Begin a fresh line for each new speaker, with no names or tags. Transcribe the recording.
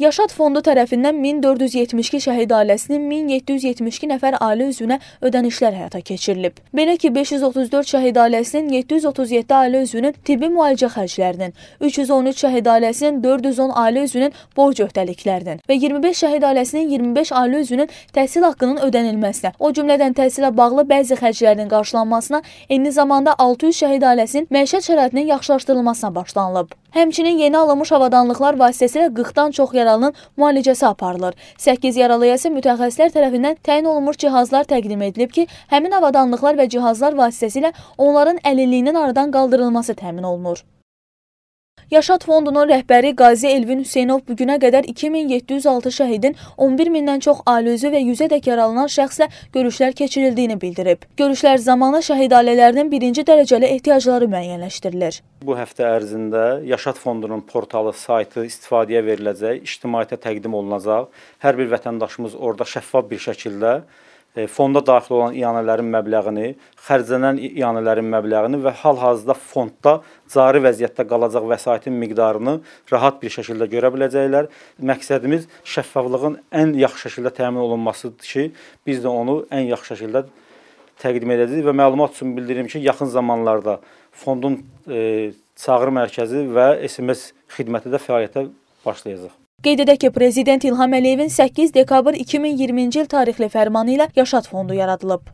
Yaşad Fondu tərəfindən 1472 şəhid ailəsinin 1772 nəfər ailə üzvünə ödənişlər həyata keçirilib. Belə ki, 534 şəhid ailəsinin 737 ailə üzvünün tibbi müalicə xərclərinin, 313 şəhid ailəsinin 410 ailə üzvünün borc öhdəliklərinin və 25 şəhid ailəsinin 25 ailə üzvünün təhsil haqqının ödənilməsinə, o cümlədən təhsilə bağlı bəzi xərclərin qarşılanmasına, eyni zamanda 600 şəhid ailəsinin məişət şəraitinin yaxşılaşdırılmasına başlanılıb. Həmçinin yeni alınmış avadanlıqlar vasitəsilə 40-dan çox yaralının müalicəsi aparılır. 8 yaralıya isə mütəxəssislər tərəfindən təyin olunmuş cihazlar təqdim edilib ki, həmin avadanlıqlar və cihazlar vasitəsilə onların əlilliyindən aradan qaldırılması təmin olunur. Yaşad Fondunun rəhbəri Qazi Elvin Hüseynov bu günə qədər 2706 şəhidin 11000-dən çox ailəsi və 100-ədək yaralanan şəxslə görüşlər keçirildiyini bildirib. Görüşlər zamanı şəhid ailələrinin birinci dərəcəli ehtiyacları müəyyənləşdirilir.
Bu həftə ərzində Yaşad Fondunun portalı saytı istifadəyə veriləcək, ictimaiyyətə təqdim olunacaq. Hər bir vətəndaşımız orada şəffaf bir şəkildə E, fonda daxil olan ianələrin məbləğini, xərclənən ianələrin məbləğini və hal-hazırda fondda cari vəziyyətdə qalacaq vəsaitin miqdarını rahat bir şəkildə görə biləcəklər. Məqsədimiz şəffaflığın ən yaxşı şəkildə təmin olunmasıdır ki, biz də onu ən yaxşı şəkildə təqdim edəcəyik və məlumat üçün bildirim ki, yaxın zamanlarda fondun e, çağrı mərkəzi və SMS xidməti də fəaliyyətə başlayacaq.
Qeyd edək ki, Prezident İlham Əliyevin 8 dekabr 2020-ci il tarixli fərmanı ilə Yaşad fondu yaradılıb.